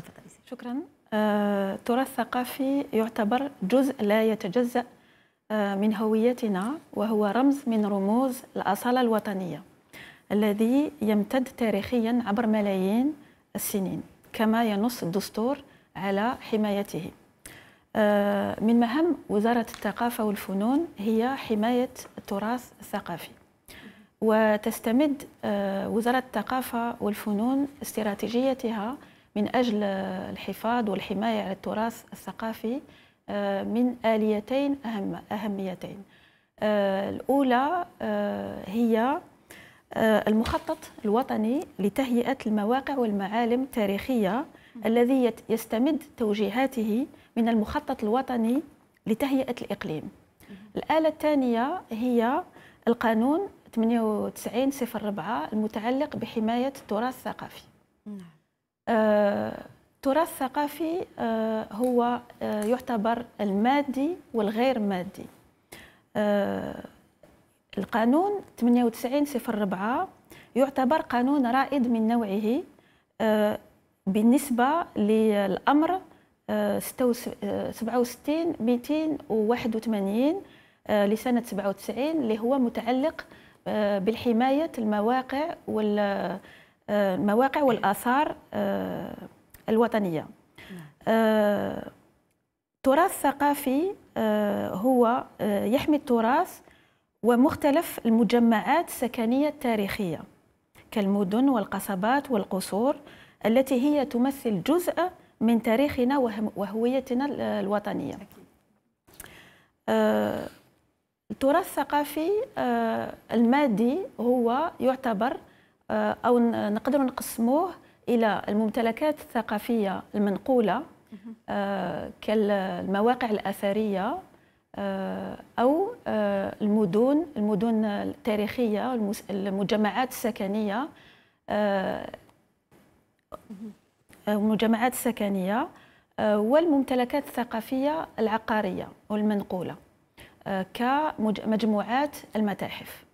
تفضلي شكرا التراث آه، الثقافي يعتبر جزء لا يتجزأ آه، من هويتنا وهو رمز من رموز الأصالة الوطنية الذي يمتد تاريخيا عبر ملايين السنين كما ينص الدستور على حمايته آه، من مهام وزارة الثقافة والفنون هي حماية التراث الثقافي وتستمد وزارة الثقافة والفنون استراتيجيتها من أجل الحفاظ والحماية على التراث الثقافي آه، من آليتين أهم أهميتين آه، الأولى آه، هي المخطط الوطني لتهيئة المواقع والمعالم التاريخية الذي يستمد توجيهاته من المخطط الوطني لتهيئة الإقليم الآلة الثانية هي القانون 98 04 المتعلق بحماية التراث الثقافي نعم. التراث آه، الثقافي آه، هو آه، يعتبر المادي والغير مادي القانون 98 صفر 4 يعتبر قانون رائد من نوعه بالنسبة للأمر 67 281 لسنة 97 اللي هو متعلق بالحماية المواقع وال المواقع والآثار آه، الوطنية نعم. التراث آه، الثقافي آه، هو يحمي التراث ومختلف المجمعات السكنية التاريخية كالمدن والقصبات والقصور التي هي تمثل جزء من تاريخنا وهويتنا الوطنية التراث الثقافي المادي هو يعتبر آه، او نقدر نقسموه الى الممتلكات الثقافيه المنقوله آه، كالمواقع الاثريه آه، او المدن المدن التاريخيه المجمعات السكنيه المجمعات السكنيه والممتلكات الثقافيه العقاريه والمنقوله كمجموعات المتاحف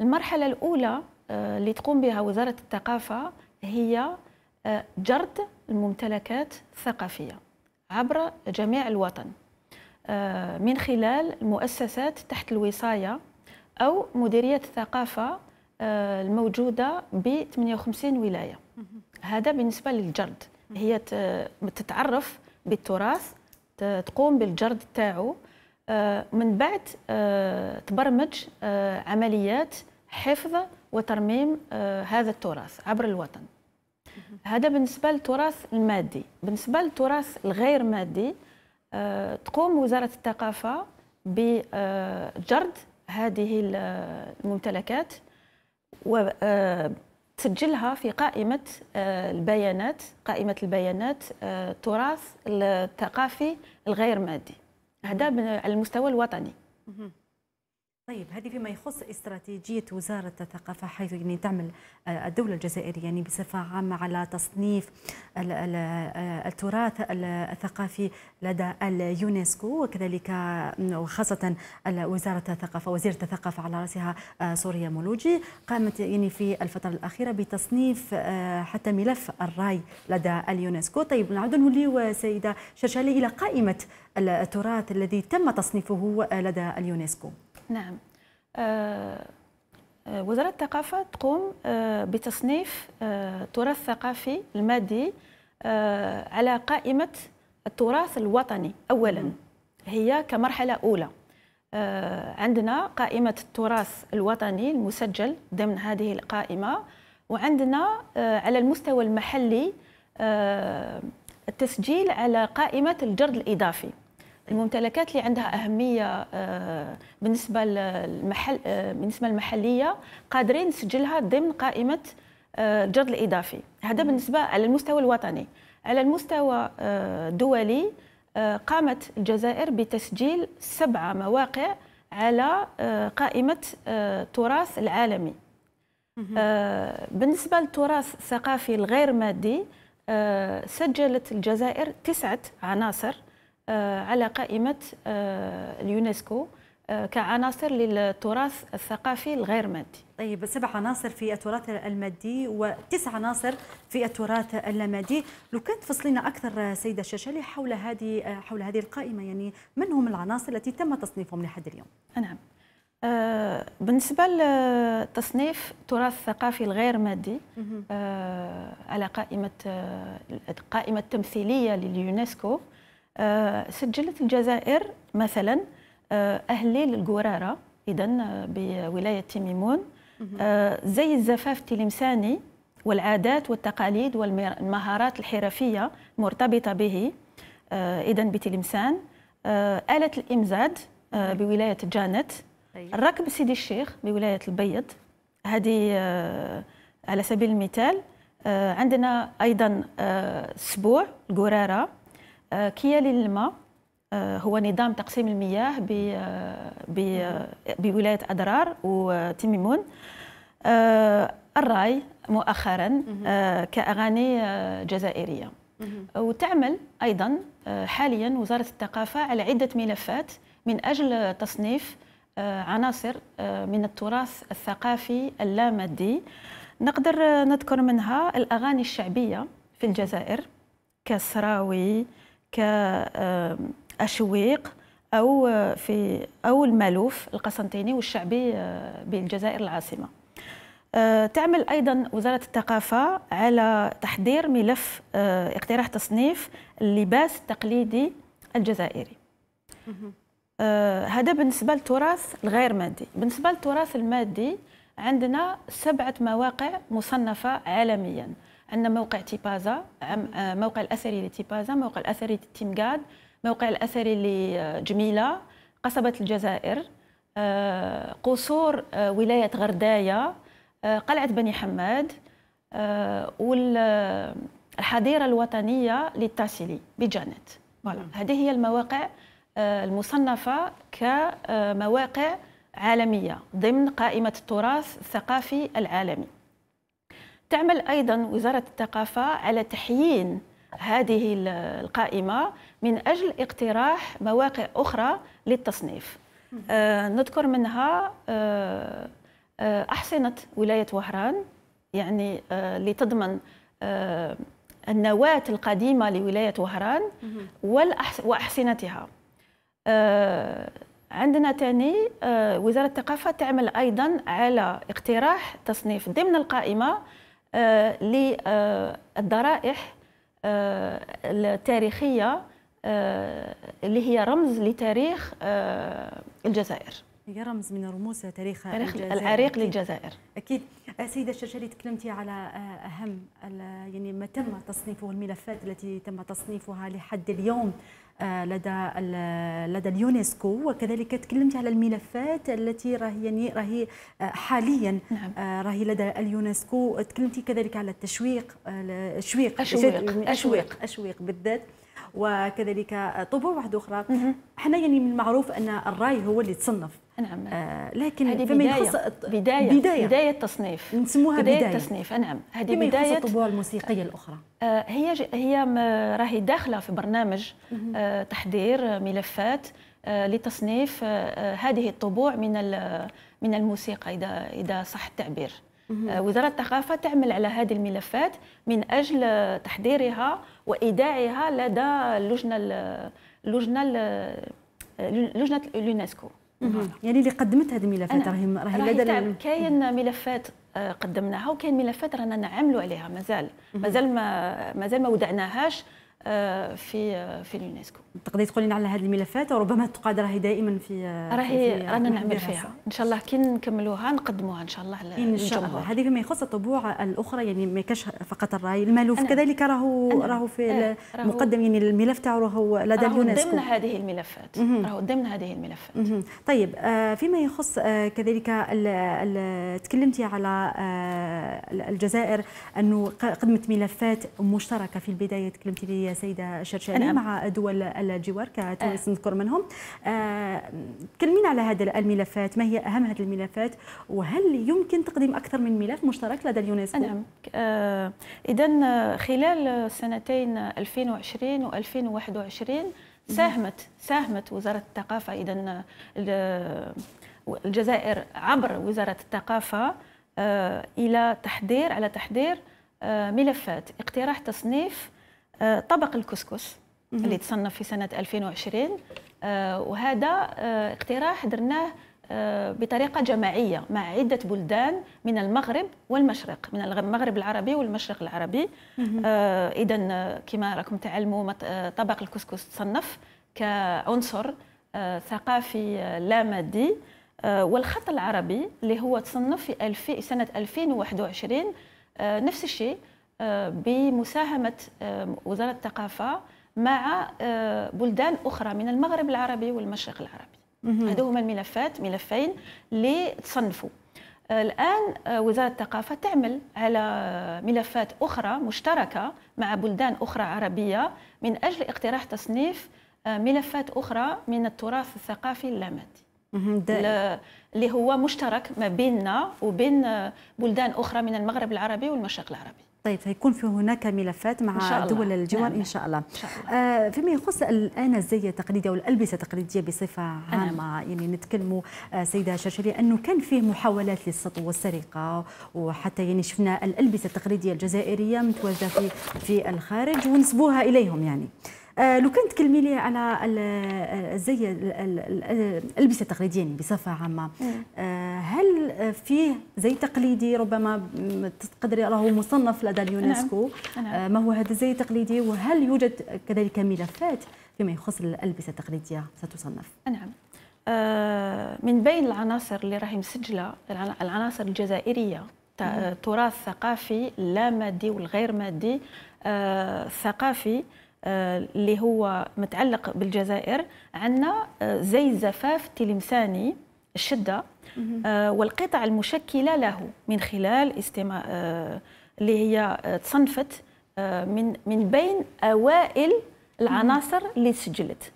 المرحله الاولى آه، اللي تقوم بها وزاره الثقافه هي آه، جرد الممتلكات الثقافيه عبر جميع الوطن آه، من خلال المؤسسات تحت الوصايه او مديريه الثقافه الموجوده ب 58 ولايه هذا بالنسبه للجرد هي تتعرف بالتراث تقوم بالجرد تاعو من بعد تبرمج عمليات حفظ وترميم آه، هذا التراث عبر الوطن هذا بالنسبه للتراث المادي بالنسبه للتراث الغير مادي آه، تقوم وزاره الثقافه بجرد آه، هذه الممتلكات وتسجلها في قائمه البيانات قائمه البيانات التراث الثقافي الغير مادي هذا على المستوى الوطني طيب هذه فيما يخص استراتيجية وزارة الثقافة حيث يعني تعمل آه، الدولة الجزائرية يعني بصفة عامة على تصنيف آه، التراث الثقافي لدى اليونسكو وكذلك وخاصة وزارة الثقافة وزيرة الثقافة على رأسها آه، سوريا مولوجي قامت يعني في الفترة الأخيرة بتصنيف حتى ملف الراي لدى اليونسكو طيب نعود نوليو سيدة شرشالي إلى قائمة التراث الذي تم تصنيفه لدى اليونسكو نعم آه، آه، وزارة الثقافة تقوم آه، بتصنيف تراث ثقافي المادي على قائمة التراث الوطني أولا هي كمرحلة أولى عندنا قائمة التراث الوطني المسجل ضمن هذه القائمة وعندنا على المستوى المحلي التسجيل على قائمة الجرد الإضافي الممتلكات اللي عندها اهميه آه، بالنسبه للمحل آه، بالنسبه للمحليه قادرين نسجلها ضمن قائمه آه، الجد الاضافي هذا بالنسبه على المستوى الوطني على المستوى الدولي قامت الجزائر بتسجيل سبعه مواقع على قائمه التراث العالمي بالنسبه للتراث الثقافي الغير مادي سجلت الجزائر تسعه عناصر آه، على قائمة آه، اليونسكو آه، كعناصر للتراث الثقافي الغير مادي طيب سبع عناصر في التراث المادي وتسع عناصر في التراث اللامادي لو كانت تفصلينا اكثر سيده الشاشلي حول هذه حول هذه القائمه يعني من هم العناصر التي تم تصنيفهم لحد اليوم نعم بالنسبه لتصنيف التراث الثقافي الغير مادي على قائمه القائمه التمثيليه لليونسكو آه، سجلت الجزائر مثلا آه، أهلي للقرارة إذا آه، بولاية تيميمون زي الزفاف التلمساني والعادات والتقاليد والمهارات الحرفية مرتبطة به إذا بتلمسان آلة الإمزاد طيب. بولاية جانت طيب. الركب سيدي الشيخ بولاية البيض هذه على سبيل المثال عندنا أيضا سبوع القرارة آه، كيالي الماء آه، هو نظام تقسيم المياه آه، بولاية أدرار وتميمون الراي مؤخرا كأغاني جزائرية وتعمل أيضا حاليا وزارة الثقافة على عدة ملفات من أجل تصنيف عناصر من التراث الثقافي اللامادي نقدر نذكر منها الأغاني الشعبية في الجزائر كسراوي كأشويق أو في أو المالوف القسنطيني والشعبي آه، بالجزائر العاصمة آه، تعمل أيضا وزارة الثقافة على تحضير ملف آه، اقتراح تصنيف اللباس التقليدي الجزائري هذا بالنسبة للتراث الغير مادي بالنسبة للتراث المادي عندنا سبعة مواقع مصنفة عالمياً عندنا موقع تيبازا آه، موقع الاثري لتيبازا موقع الاثري تيمغاد موقع الاثري لجميله قصبه الجزائر آه، قصور آه، ولايه غردايه قلعه بني حماد والحديره الوطنيه للتاسيلي بجانت فوالا نعم. هذه هي المواقع المصنفه كمواقع عالميه ضمن قائمه التراث الثقافي العالمي تعمل ايضا وزاره الثقافه على تحيين هذه القائمه من اجل اقتراح مواقع اخرى للتصنيف آه، نذكر منها آه، آه، احصنه ولايه وهران يعني لتضمن النواه القديمه لولايه وهران واحصنتها عندنا تاني وزارة الثقافة تعمل أيضا على اقتراح تصنيف ضمن القائمة آه، للضرائح آه، التاريخيه آه، اللي هي رمز لتاريخ الجزائر هي رمز من رموز تاريخ تاريخ العريق للجزائر اكيد سيده الشرشري تكلمتي على اهم يعني ما تم تصنيفه الملفات التي تم تصنيفها لحد اليوم آه، لدى لدى اليونسكو وكذلك تكلمت على الملفات التي راهي يعني راهي آه، حاليا نعم. آه، راهي لدى اليونسكو تكلمتي كذلك على التشويق التشويق أشويق. أشويق أشويق بالذات وكذلك طبوع واحدة أخرى احنا يعني من المعروف أن الراي هو اللي تصنف نعم آه لكن هذه بداية. بداية بداية بداية تصنيف نسموها بداية, بداية تصنيف نعم هذه بداية الطبوع الموسيقية آه، الأخرى آه هي هي راهي داخلة في برنامج آه تحضير آه، ملفات آه لتصنيف آه, آه، هذه الطبوع من من الموسيقى إذا إذا صح التعبير وزارة الثقافة تعمل على هذه الملفات من أجل تحضيرها وايداعها لدى اللجنه اللجنه لجنه اليونسكو يعني اللي قدمت هذه الملفات راهي راهي لدى كاين ملفات آه، قدمناها وكاين ملفات رانا نعملوا عليها مازال مازال ما مازال ما ودعناهاش آه، في آه، في اليونسكو تقدري تقولي لنا على هذه الملفات وربما تقعد راهي دائما في آه، راهي رانا نعمل فيها ان شاء الله كي نكملوها نقدموها ان شاء الله ان شاء الله هذه فيما يخص الطبوع الاخرى يعني ما كاش فقط الراي المالوف كذلك راهو راهو في إيه، مقدم يعني الملف تاعو راهو لدى اليونسكو ضمن هذه الملفات راهو ضمن هذه الملفات مم. طيب فيما يخص كذلك تكلمتي على الجزائر انه قدمت ملفات مشتركه في البدايه تكلمتي لي سيدة شرشان مع دول الجوار كتونس آه. نذكر منهم آه كلمينا على هذه الملفات ما هي أهم هذه الملفات وهل يمكن تقديم أكثر من ملف مشترك لدى اليونسكو؟ نعم إذا خلال سنتين 2020 و2021 ساهمت ساهمت وزارة الثقافة إذا الجزائر عبر وزارة الثقافة آه، إلى تحضير على تحضير ملفات اقتراح تصنيف آه، طبق الكسكس اللي تصنف في سنه 2020 آه، وهذا آه، اقتراح درناه بطريقه جماعيه مع عده بلدان من المغرب والمشرق من المغرب العربي والمشرق العربي اذا كما راكم تعلموا طبق الكسكس تصنف كعنصر ثقافي لا مادي والخط العربي اللي هو تصنف في سنه 2021 نفس الشيء آه، بمساهمه آه، وزاره الثقافه مع آه، بلدان اخرى من المغرب العربي والمشرق العربي هذو هما الملفات ملفين اللي تصنفوا الان وزاره الثقافه تعمل على ملفات اخرى مشتركه مع بلدان اخرى عربيه من اجل اقتراح تصنيف ملفات اخرى من التراث الثقافي اللامادي اللي هو مشترك ما بيننا وبين بلدان اخرى من المغرب العربي والمشرق العربي طيب سيكون في هناك ملفات مع إن دول الجوار نعم. ان نعم. شاء الله, إن شاء الله. آه فيما يخص الان الزي التقليدي او الالبسه التقليديه بصفه نعم. عامه نعم. يعني نتكلم آه سيده شرشري انه كان فيه محاولات للسطو والسرقه وحتى يعني شفنا الالبسه التقليديه الجزائريه متواجده في في الخارج ونسبوها اليهم يعني آه، لو كان تكلمي لي على آه، زي الالبسه التقليديه يعني بصفه عامه آه، هل فيه زي تقليدي ربما تقدري راه مصنف لدى اليونسكو نعم، نعم. ما هو هذا الزي التقليدي وهل يوجد كذلك ملفات فيما يخص الالبسه التقليديه ستصنف نعم من بين العناصر اللي راهي مسجله العناصر الجزائريه تراث ثقافي لا مادي والغير مادي ثقافي آه، اللي هو متعلق بالجزائر عندنا آه، زي الزفاف التلمساني الشده آه، والقطع المشكله له من خلال استماع اللي هي تصنفت من من بين اوائل العناصر اللي سجلت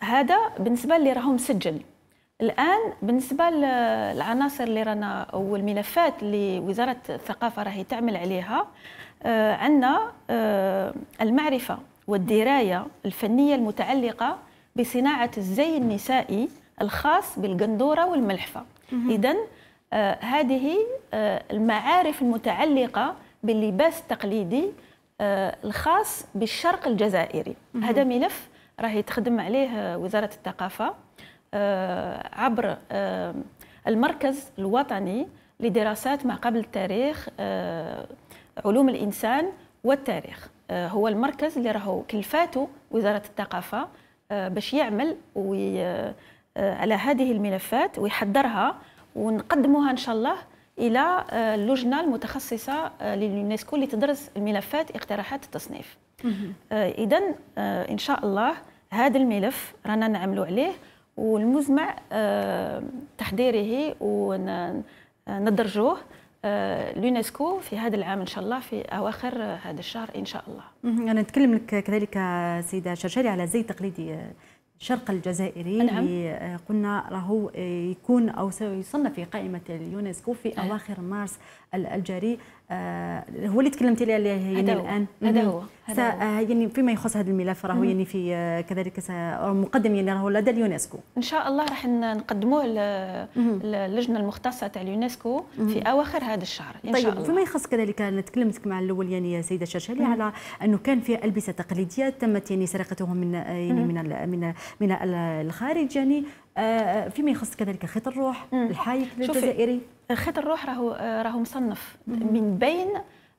هذا بالنسبه اللي راهم مسجل الان بالنسبه للعناصر اللي رانا والملفات اللي وزاره الثقافه راهي تعمل عليها عندنا المعرفه والدراية الفنية المتعلقة بصناعة الزي النسائي الخاص بالقندورة والملحفة إذا آه هذه آه المعارف المتعلقة باللباس التقليدي آه الخاص بالشرق الجزائري هذا ملف راهي تخدم عليه وزارة الثقافة آه، عبر آه، المركز الوطني لدراسات ما قبل التاريخ آه، علوم الإنسان والتاريخ آه، هو المركز اللي راهو كلفاته وزاره الثقافه آه، باش يعمل آه، على هذه الملفات ويحضرها ونقدموها ان شاء الله الى اللجنه المتخصصه لليونسكو اللي تدرس الملفات اقتراحات التصنيف اذا ان شاء الله هذا الملف رانا نعملوا عليه والمزمع تحضيره وندرجوه اليونسكو آه، في هذا العام ان شاء الله في اواخر هذا الشهر ان شاء الله. انا نتكلم لك كذلك سيده شرشري على زي تقليدي الشرق الجزائري نعم. اللي آه، قلنا راهو يكون او سيصنف في قائمه اليونسكو في نعم. اواخر مارس الجاري آه هو اللي تكلمتي عليه يعني هو. الان هذا هو هذا هو. آه، يعني فيما يخص هذا الملف راهو يعني في آه، كذلك مقدم يعني راهو لدى اليونسكو ان شاء الله راح نقدموه للجنه المختصه تاع اليونسكو في اواخر هذا الشهر ان طيب شاء الله فيما يخص كذلك انا تكلمت مع الاول يعني السيده شرشالي على انه كان في البسه تقليديه تمت يعني سرقتهم من آه، يعني من من من الخارج يعني آه، آه، فيما يخص كذلك خيط الروح الحايك الجزائري خيط الروح راهو راهو مصنف من بين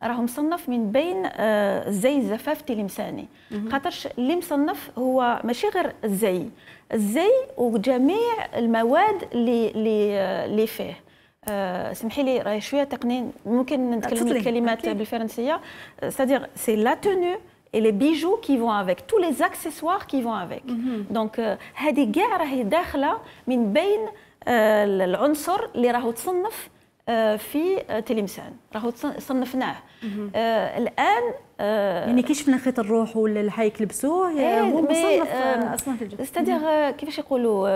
راهو مصنف من بين آه، زي الزفاف التلمساني خاطرش اللي مصنف هو ماشي غير الزي الزي وجميع المواد اللي اللي اللي فيه سمحي لي راهي شويه تقنين ممكن نتكلم الكلمات بالفرنسيه سادير سي لا تونو et les bijoux qui vont avec tous les accessoires qui vont avec دونك هذه كاع راهي داخله من بين العنصر اللي راهو تصنف آه، في آه، تلمسان راهو صنفناه آه، الان يعني كي شفنا خيط الروح ولا الحيك لبسوه إيه، هو مصنف في الجسم استاذ كيفاش يقولوا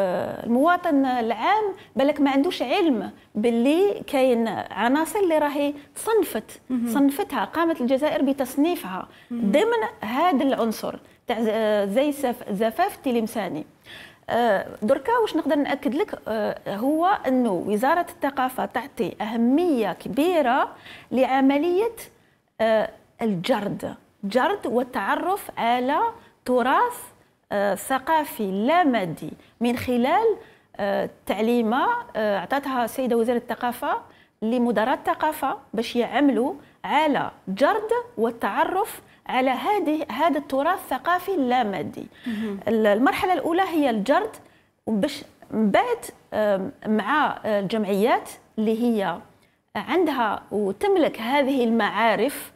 المواطن العام بالك ما عندوش علم باللي كاين عناصر اللي راهي صنفت صنفتها قامت الجزائر بتصنيفها ضمن هذا العنصر تاع زي زفاف التلمساني آه، دركا واش نقدر ناكد لك آه، هو انه وزاره الثقافه تعطي اهميه كبيره لعمليه آه، الجرد جرد والتعرف على تراث ثقافي لا مادي من خلال تعليمه عطاتها السيده وزير الثقافه لمدراء الثقافه باش يعملوا على جرد والتعرف على هذه هذا التراث الثقافي اللامادي المرحله الاولى هي الجرد باش من بعد مع آه، الجمعيات اللي هي عندها وتملك هذه المعارف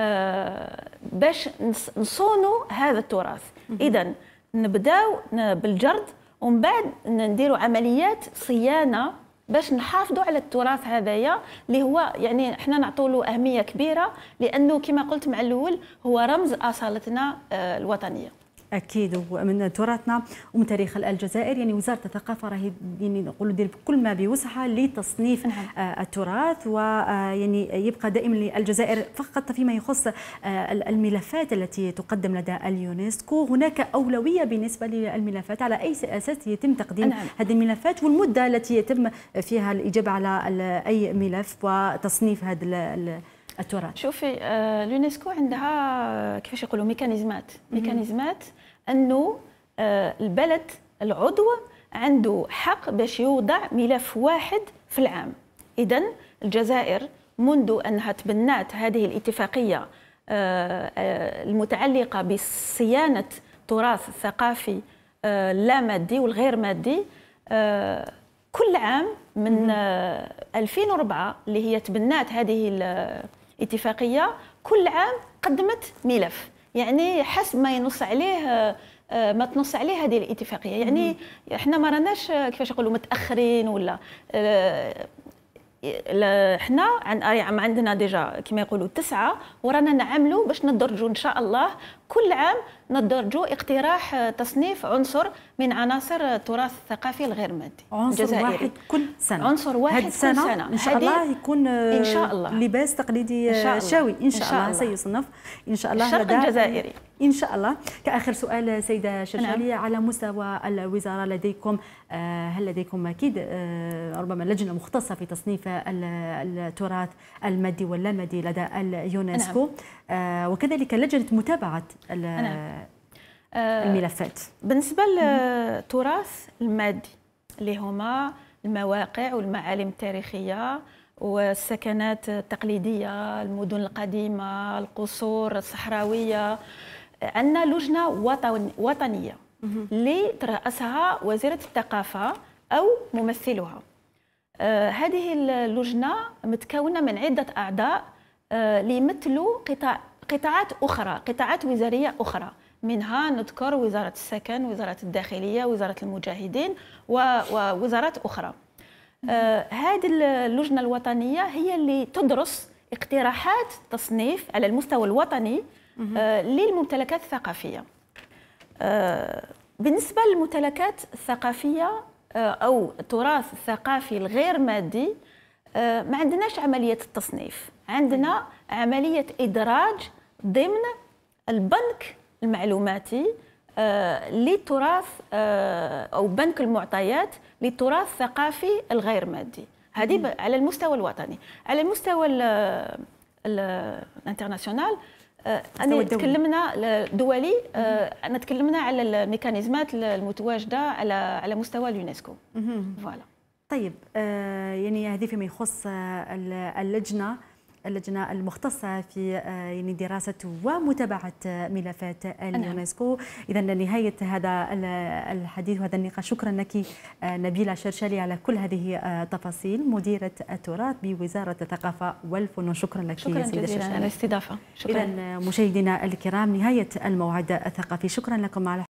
آه، باش نصونوا هذا التراث اذا نبداو بالجرد ومن بعد نديروا عمليات صيانه باش نحافظوا على التراث هذايا اللي هو يعني احنا نعطوا له اهميه كبيره لانه كما قلت مع الاول هو رمز اصالتنا آه، الوطنيه اكيد ومن تراثنا ومن تاريخ الجزائر يعني وزاره الثقافه راهي يعني نقولوا دير كل ما بوسعها لتصنيف نعم. آه، التراث ويعني آه، يبقى دائما للجزائر فقط فيما يخص آه، الملفات التي تقدم لدى اليونسكو هناك اولويه بالنسبه للملفات على اي اساس يتم تقديم نعم. هذه الملفات والمده التي يتم فيها الاجابه على اي ملف وتصنيف هذا التراث شوفي آه، اليونسكو عندها آه، كيفاش يقولوا ميكانيزمات ميكانيزمات انه آه، البلد العضو عنده حق باش يوضع ملف واحد في العام اذا الجزائر منذ انها تبنات هذه الاتفاقيه المتعلقه بصيانه التراث الثقافي اللامادي مادي والغير مادي كل عام من 2004 اللي هي تبنات هذه اتفاقيه كل عام قدمت ملف يعني حسب ما ينص عليه آه، ما تنص عليه هذه الاتفاقيه يعني احنا ما راناش آه، كيفاش نقولوا متاخرين ولا آه، حنا عن عندنا ديجا كما يقولوا تسعه ورانا نعملوا باش ندرجوا ان شاء الله كل عام ندرج اقتراح تصنيف عنصر من عناصر التراث الثقافي الغير مادي عنصر جزائري. واحد كل سنه عنصر واحد كل سنة, سنه ان شاء الله يكون آه، ان شاء الله لباس تقليدي إن شاء آه، الله. شاوي ان شاء, إن شاء الله سيصنف ان شاء الله الشرق الجزائري ان شاء الله كاخر سؤال سيده شرشاليه نعم. على مستوى الوزاره لديكم آه، هل لديكم اكيد ربما لجنه مختصه في تصنيف التراث المادي واللامادي لدى نعم. اليونسكو نعم. وكذلك لجنه متابعه آه، الملفات بالنسبه للتراث المادي اللي هما المواقع والمعالم التاريخيه والسكنات التقليديه المدن القديمه القصور الصحراويه عندنا لجنه وطنيه اللي ترأسها وزيره الثقافه او ممثلها آه، هذه اللجنه متكونه من عده اعضاء آه، ليمثلوا قطاع قطاعات أخرى قطاعات وزارية أخرى منها نذكر وزارة السكن وزارة الداخلية وزارة المجاهدين ووزارات أخرى آه، هذه اللجنة الوطنية هي اللي تدرس اقتراحات تصنيف على المستوى الوطني آه، للممتلكات الثقافية آه، بالنسبة للممتلكات الثقافية أو التراث الثقافي الغير مادي ما عندناش عملية التصنيف عندنا عملية إدراج ضمن البنك المعلوماتي للتراث آه، آه، او بنك المعطيات للتراث الثقافي الغير مادي هذه على المستوى الوطني على آه، المستوى الانترناسيونال انا تكلمنا دولي انا تكلمنا على الميكانيزمات المتواجده على على مستوى اليونسكو فوالا طيب يعني هذه فيما يخص اللجنه اللجنة المختصة في آه، يعني دراسة ومتابعة آه، ملفات اليونسكو نعم. إذا لنهاية هذا الحديث وهذا النقاش شكرا لك آه، نبيلة شرشالي على كل هذه التفاصيل مديرة التراث بوزارة الثقافة والفنون شكرا لك شكرا جزيلا على الاستضافة شكرا إذا مشاهدينا الكرام نهاية الموعد الثقافي شكرا لكم على